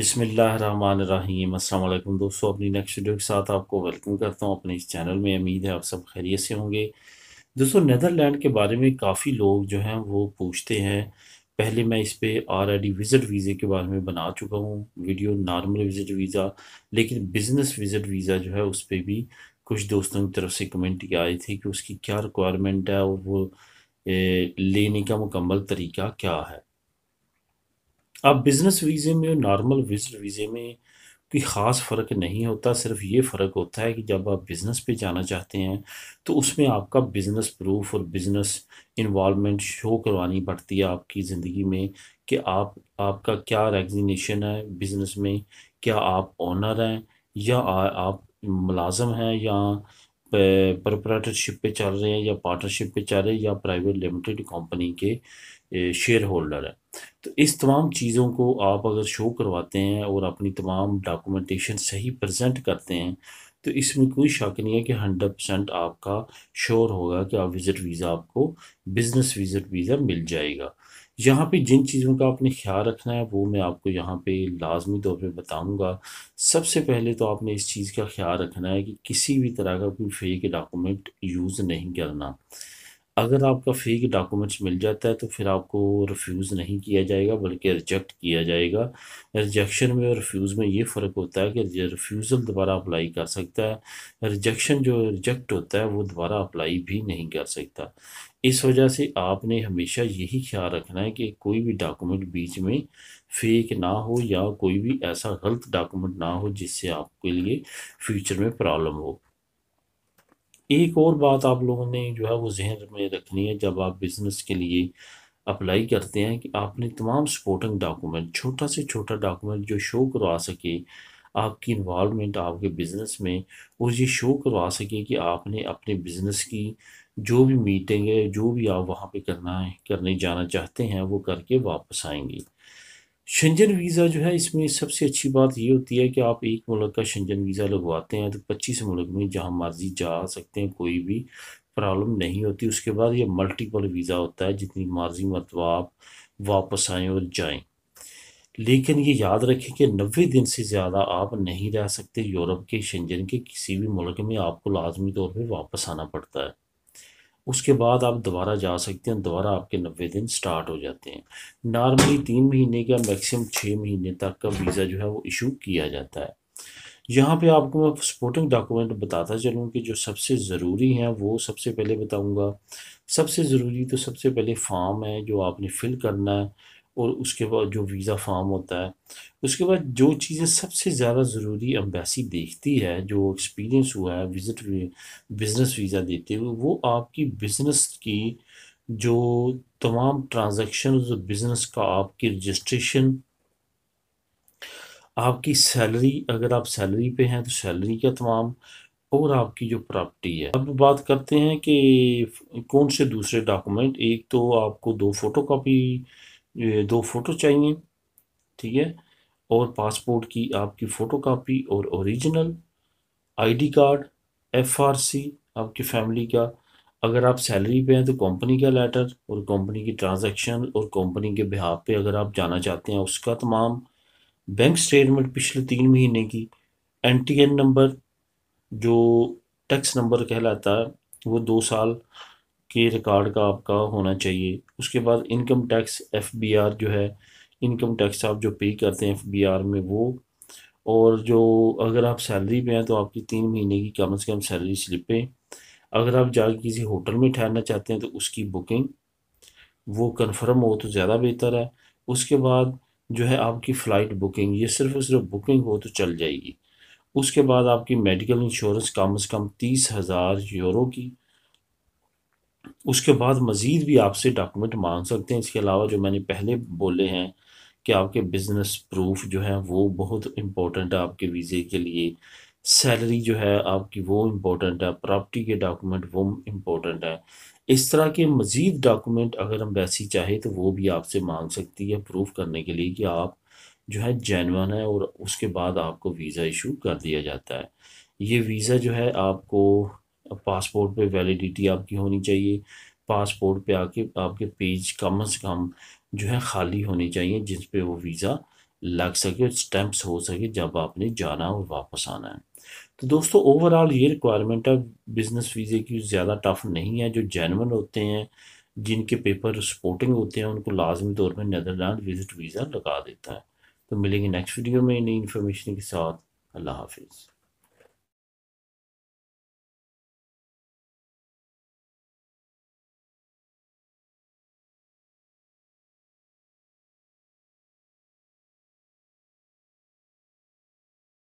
बिसमीम अल्लाम दोस्तों अपनी नेक्स्ट वीडियो के साथ आपको वेलकम करता हूँ अपने इस चैनल में उम्मीद है आप सब खैरियत से होंगे दोस्तों नदरलैंड के बारे में काफ़ी लोग जो हैं वो पूछते हैं पहले मैं इस पर ऑलरेडी विज़िट वीज़े के बारे में बना चुका हूँ वीडियो नॉर्मल विज़िट वीज़ा लेकिन बिज़नेस विज़िट वीज़ा जो है उस पर भी कुछ दोस्तों की तरफ से कमेंट आए थे कि उसकी क्या रिक्वायरमेंट है और वो लेने का मुकम्मल तरीका क्या है अब बिज़नेस वीज़े में और नॉर्मल विजिट वीज़े में कोई ख़ास फ़र्क नहीं होता सिर्फ ये फ़र्क होता है कि जब आप बिज़नेस पे जाना चाहते हैं तो उसमें आपका बिज़नेस प्रूफ और बिज़नेस इन्वॉलमेंट शो करवानी पड़ती है आपकी ज़िंदगी में कि आप आपका क्या रेगजिनेशन है बिज़नेस में क्या आप ऑनर हैं या आ, आप मुलाजम हैं या प्रपराटरशिप पे चल रहे हैं या पार्टनरशिप पे चल रहे हैं या प्राइवेट लिमिटेड कंपनी के शेयर होल्डर है तो इस तमाम चीज़ों को आप अगर शो करवाते हैं और अपनी तमाम डॉक्यूमेंटेशन सही प्रेजेंट करते हैं तो इसमें कोई शक नहीं है कि हंड्रेड परसेंट आपका श्योर होगा कि आप विज़िट वीज़ा आपको बिज़नेस विज़िट वीज़ा मिल जाएगा यहाँ पे जिन चीज़ों का आपने ख्याल रखना है वो मैं आपको यहाँ पे लाजमी तौर पे बताऊँगा सबसे पहले तो आपने इस चीज़ का ख्याल रखना है कि किसी भी तरह का कोई फेक डॉक्यूमेंट यूज़ नहीं करना अगर आपका फेक डॉक्यूमेंट्स मिल जाता है तो फिर आपको रिफ्यूज़ नहीं किया जाएगा बल्कि रिजेक्ट किया जाएगा रिजेक्शन में और रिफ्यूज़ में ये फ़र्क होता है कि रिफ्यूज़ल दोबारा अप्लाई कर सकता है रिजेक्शन जो रिजेक्ट होता है वो दोबारा अप्लाई भी नहीं कर सकता इस वजह से आपने हमेशा यही ख्याल रखना है कि कोई भी डॉक्यूमेंट बीच में फेक ना हो या कोई भी ऐसा गलत डॉक्यूमेंट ना हो जिससे आपके लिए फ्यूचर में प्रॉब्लम हो एक और बात आप लोगों ने जो है वो जहन में रखनी है जब आप बिज़नेस के लिए अप्लाई करते हैं कि आपने तमाम सपोर्टिंग डॉक्यूमेंट छोटा से छोटा डॉक्यूमेंट जो शो करवा सके आपकी इन्वालमेंट आपके बिज़नेस में और ये शो करवा सके कि आपने अपने बिज़नेस की जो भी मीटिंग है जो भी आप वहाँ पे करना है करने जाना चाहते हैं वो करके वापस आएंगे शंजन वीज़ा जो है इसमें सबसे अच्छी बात ये होती है कि आप एक मुल्क का शंजन वीज़ा लगवाते हैं तो पच्चीस मुल्क में जहाँ मर्जी जा सकते हैं कोई भी प्रॉब्लम नहीं होती उसके बाद ये मल्टीपल वीज़ा होता है जितनी मर्जी मतलब आप वापस आएँ और जाएँ लेकिन ये याद रखें कि नबे दिन से ज़्यादा आप नहीं रह सकते यूरोप के शंजन के किसी भी मुल्क में आपको लाजमी तौर पर वापस आना पड़ता है उसके बाद आप दोबारा जा सकते हैं दोबारा आपके नब्बे दिन स्टार्ट हो जाते हैं नॉर्मली तीन महीने का मैक्सिमम छः महीने तक का वीज़ा जो है वो इशू किया जाता है यहाँ पे आपको मैं सपोर्टिंग डॉक्यूमेंट बताता चलूँ कि जो सबसे ज़रूरी हैं वो सबसे पहले बताऊँगा सबसे ज़रूरी तो सबसे पहले फॉर्म है जो आपने फिल करना है और उसके बाद जो वीज़ा फार्म होता है उसके बाद जो चीज़ें सबसे ज़्यादा ज़रूरी अम्बेसी देखती है जो एक्सपीरियंस हुआ है विज़िट बिज़नेस वीज़ा देते हुए वो आपकी बिज़नेस की जो तमाम ट्रांजेक्शन बिज़नेस का आपकी रजिस्ट्रेशन आपकी सैलरी अगर आप सैलरी पे हैं तो सैलरी का तमाम और आपकी जो प्रॉपर्टी है अब बात करते हैं कि कौन से दूसरे डॉक्यूमेंट एक तो आपको दो फोटो कापी दो फ़ोटो चाहिए ठीक है और पासपोर्ट की आपकी फ़ोटोकॉपी और ओरिजिनल आईडी कार्ड एफआरसी आपकी फैमिली का अगर आप सैलरी पे हैं तो कंपनी का लेटर और कंपनी की ट्रांजैक्शन और कंपनी के बिहाव पे अगर आप जाना चाहते हैं उसका तमाम बैंक स्टेटमेंट पिछले तीन महीने की एन नंबर जो टैक्स नंबर कहलाता है वो दो साल के रिकॉर्ड का आपका होना चाहिए उसके बाद income tax F B R जो है इनकम टैक्स आप जो पे करते हैं एफ बी आर में वो और जो अगर आप सैलरी पे हैं तो आपकी तीन महीने की कम से कम सैलरी स्लिपें अगर आप जाकर किसी होटल में ठहरना चाहते हैं तो उसकी बुकिंग वो कन्फर्म हो तो ज़्यादा बेहतर है उसके बाद जो है आपकी फ़्लाइट बुकिंग ये सिर्फ और सिर्फ बुकिंग हो तो चल जाएगी उसके बाद आपकी मेडिकल इंश्योरेंस कम से कम तीस हज़ार यूरो की उसके बाद मज़ीद भी आपसे डॉक्यूमेंट मांग सकते हैं इसके अलावा जो मैंने पहले बोले हैं कि आपके बिज़नेस प्रूफ जो है वो बहुत इम्पोर्टेंट है आपके वीज़े के लिए सैलरी जो है आपकी वो इम्पोर्टेंट है प्रॉपर्टी के डॉक्यूमेंट वो इम्पोर्टेंट है इस तरह के मज़ीद डॉक्यूमेंट अगर हम वैसी चाहे तो वो भी आपसे मांग सकती है प्रूफ करने के लिए कि आप जो है जैनवन है और उसके बाद आपको वीज़ा इशू कर दिया जाता है ये वीज़ा जो है आपको पासपोर्ट पे वैलिडिटी आपकी होनी चाहिए पासपोर्ट पे आके आपके पेज कम से कम जो है खाली होने चाहिए जिस पे वो वीज़ा लग सके और स्टैम्प्स हो सके जब आपने जाना और वापस आना है तो दोस्तों ओवरऑल ये रिक्वायरमेंट है बिज़नेस वीज़े की ज़्यादा टफ नहीं है जो जैनवन होते हैं जिनके पेपर सपोर्टिंग होते हैं उनको लाजमी तौर पर नदरलैंड विज़िट वीज़ा लगा देता है तो मिलेंगे नेक्स्ट वीडियो में नई इन्फॉर्मेशन के साथ अल्लाह हाफिज़